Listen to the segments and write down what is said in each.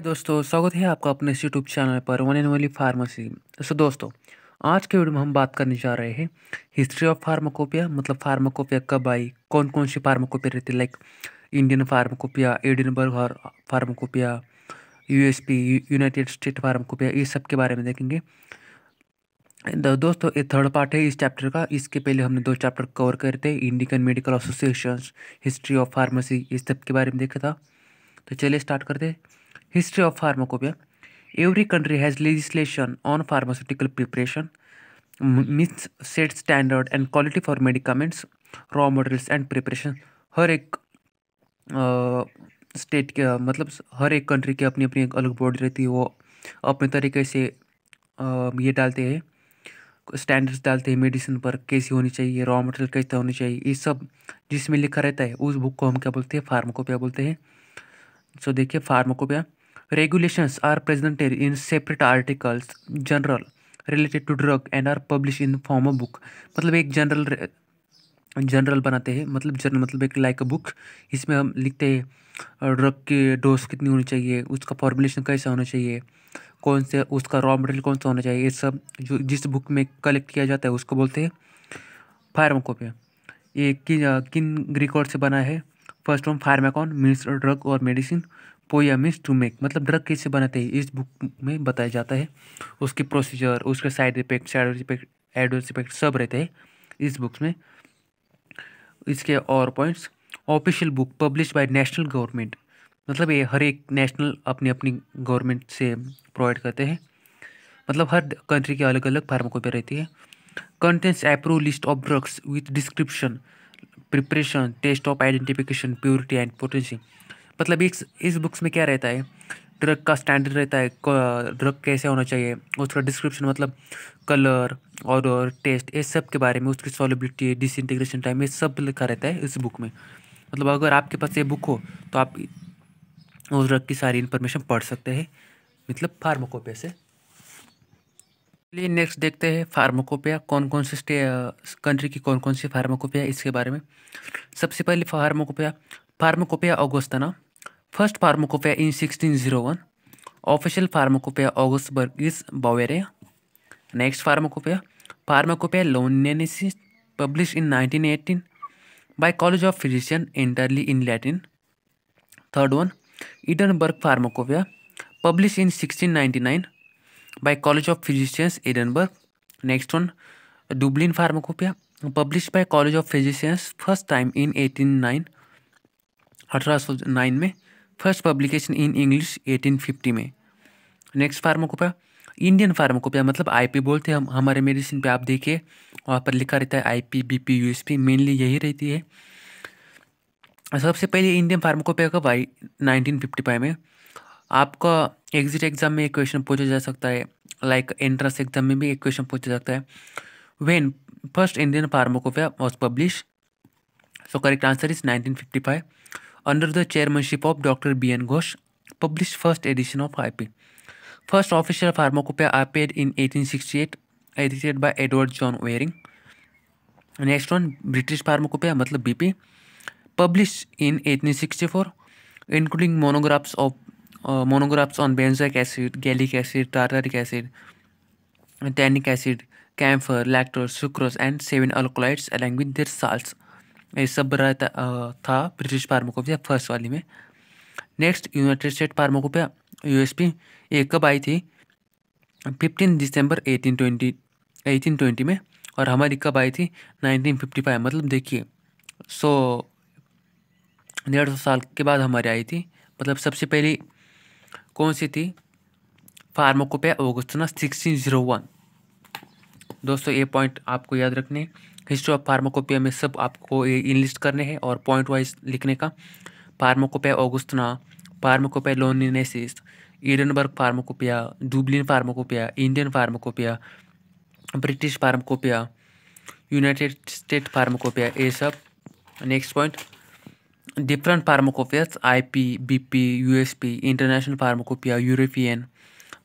दोस्तों स्वागत है आपका अपने इस यूट्यूब चैनल पर वन एन वाली फार्मेसी सो तो दोस्तों आज के वीडियो में हम बात करने जा रहे हैं हिस्ट्री ऑफ फार्माकोपिया मतलब फार्माकोपिया कब आई कौन कौन सी फार्माकोपिया रहती like Indian pharmacopoeia Edinburgh pharmacopoeia USP united state pharmacopoeia ये सब के बारे में देखेंगे तो दोस्तों ये थर्ड पार्ट है इस चैप्टर का इसके पहले हमने दो चैप्टर कवर करे थे Indian medical association history of pharmacy इस सब के बारे में देखा था तो चलिए स्टार्ट करते हैं history of pharmacopoeia every country has legislation on pharmaceutical preparation miss set standard and quality for medicaments raw materials and preparation हर एक स्टेट के मतलब हर एक कंट्री की अपनी अपनी अलग बॉडी रहती है वो अपने तरीके से ये डालते हैं स्टैंडर्ड्स डालते हैं मेडिसिन पर कैसी होनी चाहिए रॉ मटेरियल कैसा होनी चाहिए ये सब जिसमें लिखा रहता है उस बुक को हम क्या बोलते हैं फार्माकोपिया बोलते हैं सो देखिए pharmacopoeia Regulations are presented in separate articles, general related to drug and are published in form of book. मतलब एक general जनरल बनाते हैं मतलब जर्नल मतलब एक लाइक अ बुक इसमें हम लिखते हैं ड्रग की डोज कितनी होनी चाहिए उसका फॉर्मुलेशन कैसा होना चाहिए कौन से उसका रॉ मटेरियल कौन सा होना चाहिए ये सब जो जिस बुक में कलेक्ट किया जाता है उसको बोलते हैं फार्माकोपिया ये किन किन रिकॉर्ड से बना है first one pharmakon means drug और medicine poeia is to make मतलब ड्रग कैसे बनाते हैं इस बुक में बताया जाता है उसके प्रोसीजर उसके side effect side effect adverse effect सब रहते हैं इस बुक्स में इसके और points official book publish by national government मतलब ये हर एक नेशनल अपनी अपनी गवर्नमेंट से प्रोवाइड करते हैं मतलब हर कंट्री की अलग अलग फार्माकोपी रहती है contents approve list of drugs with description preparation test of identification purity and potency मतलब इस इस बुक्स में क्या रहता है ड्रग का स्टैंडर्ड रहता है ड्रग कैसे होना चाहिए उसका डिस्क्रिप्शन मतलब कलर और टेस्ट ये सब के बारे में उसकी सॉलिबिलिटी डिस इंटीग्रेशन टाइम ये सब लिखा रहता है इस बुक में मतलब अगर आपके पास ये बुक हो तो आप उस ड्रग की सारी इन्फॉर्मेशन पढ़ सकते हैं मतलब फार्माकोपिया से चलिए नेक्स्ट देखते हैं फार्माकोपिया कौन कौन से कंट्री की कौन कौन सी फार्माकोपिया इसके बारे में सबसे पहले pharmacopoeia pharmacopoeia Augustana first pharmacopoeia in 1601 zero one official pharmacopoeia Augsburg burg is Bavaria next pharmacopoeia pharmacopoeia Londinensis publish in nineteen eighteen by college of physician entirely in Latin third one Eden pharmacopoeia publish in sixteen ninety nine by college of physicians Eden next one Dublin pharmacopoeia publish by college of physicians first time in eighteen nine अठारह सौ nine में first publication in English 1850 में next pharmacopoeia Indian pharmacopoeia मतलब IP बोलते हैं हम हमारे medicine पे आप देखिए वहाँ पर लिखा रहता है आईपी बीपी यूएसपी मेनली यही रहती है सबसे पहले इंडियन फार्माकोपिया का वाई नाइनटीन फिफ्टी फाइव में आपका एग्जिट एग्ज़ाम में एक क्वेश्चन पूछा जा सकता है लाइक एंट्रेंस एग्ज़ाम में भी एक क्वेश्चन पूछा सकता है when first Indian pharmacopoeia was publish so correct answer is nineteen fifty five under the chairmanship of Dr. B. N. Ghosh, published first edition of IP. First official pharmacopoeia appeared in 1868, edited by Edward John Waring. Next one, British Pharmacopoeia, मतलब BP, published in 1864, including monographs of uh, monographs on benzoic acid, gallic acid, tartaric acid, tannic acid, camphor, lactose, sucrose, and seven alkaloids, along with their salts. ये सब रहता था British pharmacopoeia first वाली में next united state pharmacopoeia USP ये कब आई थी फिफ्टीन दिसंबर 1820 1820 में और हमारी कब आई थी 1955 मतलब देखिए सो डेढ़ सौ साल के बाद हमारी आई थी मतलब सबसे पहली कौन सी थी pharmacopoeia Augustana sixteen zero one दोस्तों ये पॉइंट आपको याद रखने हिस्ट्री ऑफ फार्माकोपिया में सब आपको इनलिस्ट करने हैं और पॉइंट वाइज लिखने का pharmacopoeia Augustana pharmacopoeia Londinensis Edinburgh pharmacopoeia Dublin pharmacopoeia Indian pharmacopoeia British pharmacopoeia united state pharmacopoeia ये सब next point different pharmacopoeias U S P international pharmacopoeia European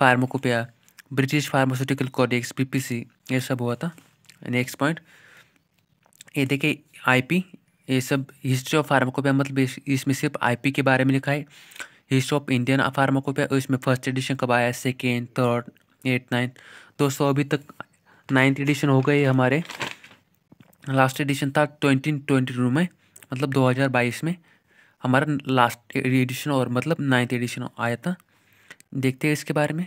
pharmacopoeia British pharmaceutical codex सी ये सब हुआ था next point ये देखिए IP ये सब हिस्ट्री ऑफ फार्माकोपिया मतलब इसमें सिर्फ आईपी के बारे में लिखा है हिस्ट्री ऑफ इंडियन फार्माकोपिया इसमें फर्स्ट एडिशन कब आया सेकेंड थर्ड एट नाइन्थ दोस्तों अभी तक नाइन्थ एडिशन हो गए हमारे लास्ट एडिशन था ट्वेंटी ट्वेंटी टू में मतलब दो हज़ार बाईस में हमारा लास्ट एडिशन और मतलब नाइन्थ एडिशन आया था देखते हैं इसके बारे में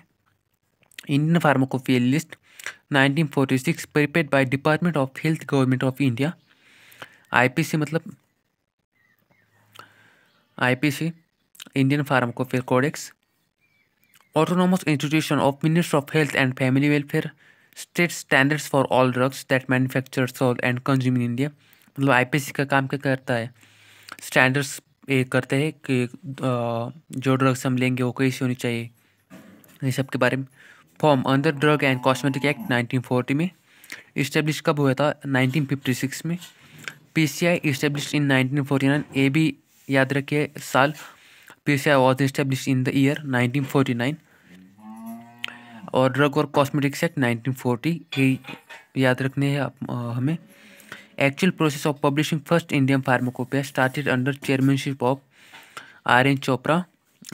Indian pharmacopoeia list 1946 prepared by department of health government of India IPC मतलब IPC Indian pharmacopoeia codex autonomous institution of ministry of health and family welfare state standards for all drugs that manufacture sold and consume in India मतलब IPC का काम क्या करता है standards ये करते हैं कि जो ड्रग्स हम लेंगे वो कैसी होनी चाहिए ये सब के बारे में फॉर्म अंदर ड्रग एंड कॉस्मेटिक एक्ट 1940 में इस्टेब्लिश कब हुआ था 1956 में पीसीआई इस्टेब्लिश इन 1949 ए भी याद रखिए साल PCI was establish in the year 1949 और ड्रग और कॉस्मेटिक्स एक्ट 1940 ये याद रखने हैं आप आ, हमें actual process of publishing first Indian pharmacopoeia started under chairmanship of R N Chopra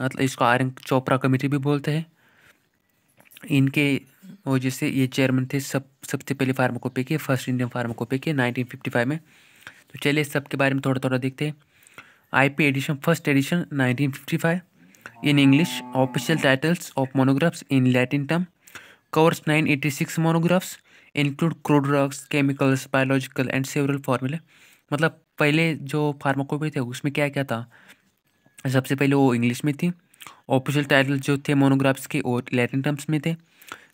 मतलब इसको आर एन चोपरा कमेटी भी बोलते हैं इनके वो जैसे ये चेयरमैन थे सब सबसे पहले फार्माकोपी के फर्स्ट इंडियन फार्माकोपी के 1955 में तो चलिए सबके बारे में थोड़ा थोड़ा देखते हैं IP edition first edition 1955 in English official titles of monographs in Latin term covers 986 monographs include crude drugs chemicals biological and several formulae मतलब पहले जो फार्माकोपी थे उसमें क्या क्या था सबसे पहले वो इंग्लिश में थी ऑफिशियल टाइटल जो थे मोनोग्राफ्स के वो लैटिन टर्म्स में थे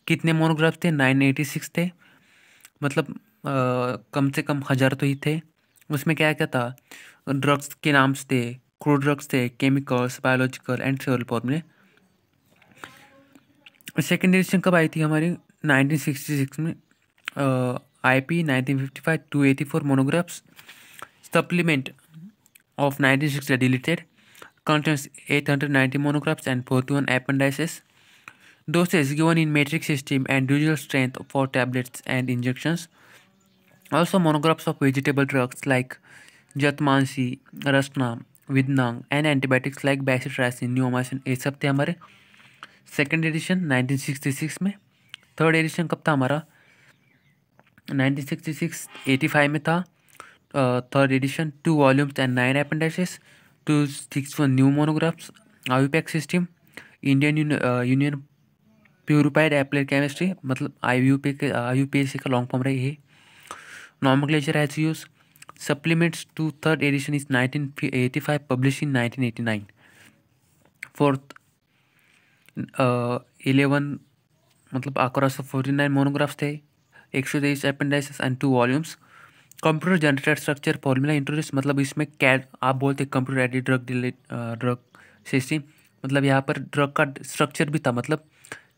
कितने मोनोग्राफ्स थे नाइन एटी सिक्स थे मतलब आ, कम से कम हज़ार तो ही थे उसमें क्या क्या था ड्रग्स के नाम्स थे क्रूड ड्रग्स थे chemicals biological and several formulae second edition कब आई थी हमारी सिक्स में I P nineteen fifty five to eighty four monographs supplement of nineteen six deleted contains 890 monographs and 41 appendices. Dosage given in metric system and usual strength for tablets and injections. Also monographs of vegetable drugs like jatamansi rasna vidanga and antibiotics like bacitracin neomycin ये सब थे हमारे second edition 1966 में third edition कब था हमारा 1966 85 में था third edition two volumes and nine appendices to six for new monographs, IUPAC system, Indian Union, uh, Union applied chemistry मतलब आई यू पी के I U P S C का long form है ये nomenclature has use supplements to third edition is nineteen eighty five publish in nineteen eighty nine fourth eleven मतलब across forty nine monographs थे एक सौ तेईस appendices and to volumes computer generated structure formula introduce मतलब इसमें CAD आप बोलते हैं computer aided drug delete drug system मतलब यहाँ पर ड्रग का स्ट्रक्चर भी था मतलब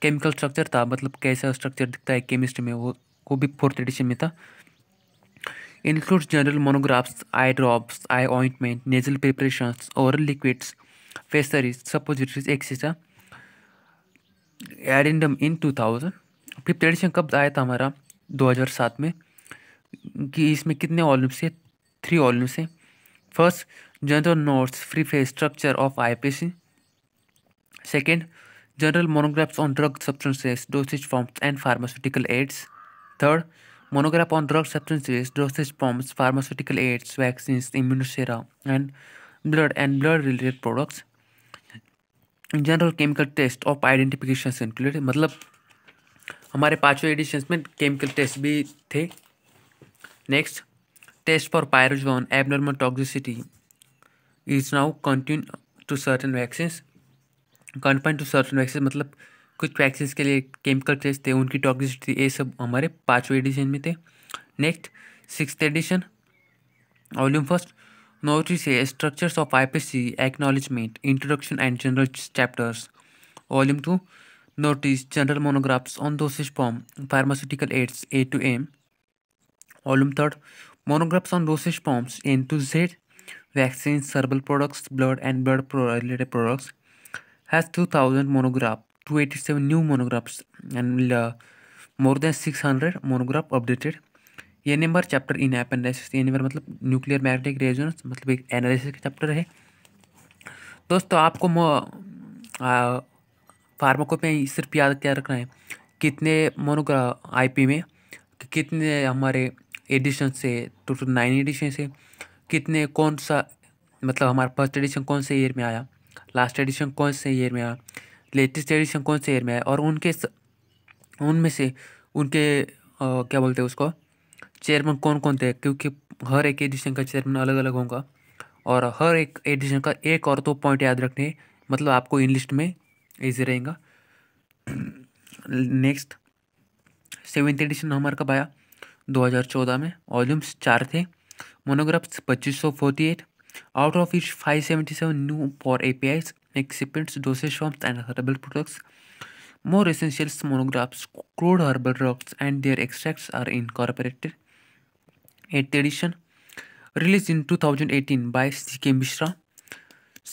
केमिकल स्ट्रक्चर था मतलब कैसा स्ट्रक्चर दिखता है केमिस्ट्री में वो वो भी फोर्थ एडिशन में था include general monographs eye drops eye ointment nasal preparation और liquids pessaries suppositories etcetera addendum in two thousand fifth edition कब आया था हमारा दो हज़ार सात में कि इसमें कितने ऑल्यूम्स है थ्री ऑल्यूम्स हैं first general notes preface structure of I P C second general monographs on drug substances dosage forms and pharmaceutical aids third monograph on drug substances dosage forms pharmaceutical aids vaccine immunosera and blood and blood related products general chemical test of identification included मतलब हमारे पाँचों addition में chemical test भी थे Next, test for pyrazone abnormal toxicity is now confined to certain vaccines. Confined to certain vaccine मतलब कुछ vaccine के लिए केमिकल टेस्ट थे उनकी टॉक्सिसिटी ये सब हमारे पाँचवें एडिशन में थे next six edition volume first notice structures of IPC acknowledgement introduction and general chapters volume two notice general monographs on dosage form pharmaceutical aids A to M Volume 3 Monographs on dosage forms N to Z Vaccines, Herbal Products, Blood and Blood Related Products has 2000 monographs, 287 new monographs and uh, more than 600 monograph updated ये number chapter in एप analysis ये number मतलब nuclear magnetic resonance मतलब एक analysis का chapter है दोस्तों आपको फार्माको में सिर्फ याद क्या रखना है कितने मोनोग्राफ आईपी में कि कितने हमारे एडिशन से टू टू नाइन एडिशन से कितने कौन सा मतलब हमारा फर्स्ट एडिशन कौन से ईयर में आया लास्ट एडिशन कौन से ईयर में आया लेटेस्ट एडिशन कौन से ईयर में आया और उनके उनमें से उनके आ, क्या बोलते हैं उसको चेयरमैन कौन कौन थे क्योंकि हर एक एडिशन का चेयरमैन अलग अलग होगा और हर एक एडिशन का एक और दो तो पॉइंट याद रखने मतलब आपको इन लिस्ट में ईजी रहेगा नेक्स्ट सेवेंथ एडिशन हमारे कब आया 2014 में वॉल्यूम्स चार थे मोनोग्राफ्स पच्चीस सौ forty eight out of which five seventy seven new for A P Is excipients dose forms and herbal products more essentials monographs crude herbal drugs and their extracts are incorporated eight edition release in two thousand eighteen by C K Mishra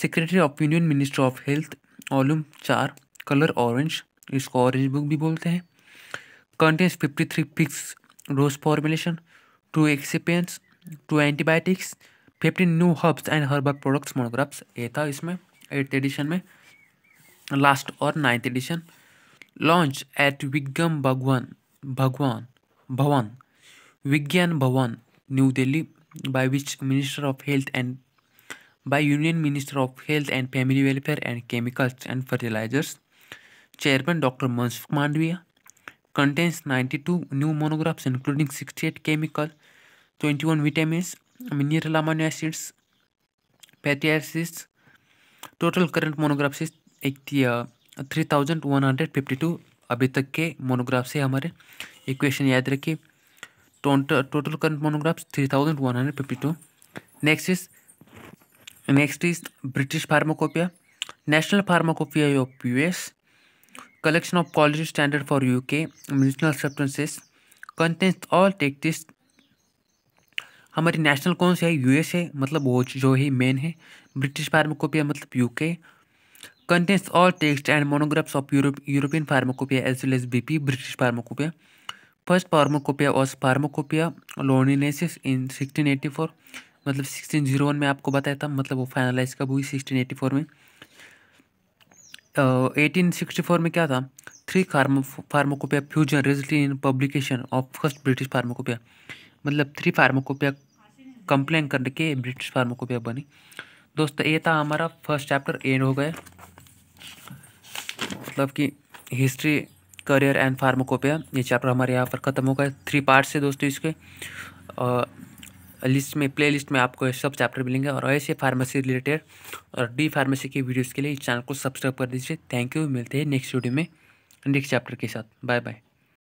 secretary of union minister of health volume चार colour orange इसको orange book भी बोलते हैं contents fifty three fix dose formulation, 2 excipients, 2 antibiotics, 15 new herbs and herbal products monographs ये था इसमें eighth edition में last और ninth edition launch at Vigyan भगवान भगवान Bhawan Vigyan Bhawan new Delhi by which Minister of Health and by Union Minister of Health and Family Welfare and Chemicals and Fertilizers, Chairman Dr. Mansukh Mandviya, contains 92 new monographs including 68 chemical 21 vitamins mineral amino acids fatty acids total current monograph से एक three thousand one hundred fifty two अभी तक के मोनोग्राफ से हमारे equation याद रखिए total current monograph three thousand one hundred fifty two next is next is British pharmacopoeia national pharmacopoeia of US collection of quality standard for UK medicinal substances contains all tactics हमारी national कौन सी है U S है मतलब वो जो ही main है ब्रिटिश फार्माकोपिया मतलब U K contents all text and monographs of Europe European pharmacopoeia as well as B P British pharmacopoeia first pharmacopoeia ऑस pharmacopoeia Londinensis in sixteen eighty four मतलब sixteen zero one में आपको बताया था मतलब वो finalize कब हुई सिक्सटीन एटी फोर में एटीन सिक्सटी फोर में क्या था थ्री फार्मो pharmacopoeia fusion result in publication of first British pharmacopoeia मतलब थ्री फार्मोकोपिया कंप्लेन करके ब्रिटिश फार्मोकोपिया बनी दोस्तों ये था हमारा फर्स्ट चैप्टर एंड हो गया मतलब कि हिस्ट्री करियर एंड फार्मोकोपिया ये चैप्टर हमारे यहाँ पर ख़त्म हो गया थ्री पार्ट्स है दोस्तों इसके लिस्ट में प्ले लिस्ट में आपको सब चैप्टर मिलेंगे और ऐसे फार्मेसी रिलेटेड और डी फार्मेसी की वीडियोज़ के लिए इस चैनल को सब्सक्राइब कर दीजिए थैंक यू मिलते हैं नेक्स्ट वीडियो में नेक्स्ट चैप्टर के साथ बाय बाय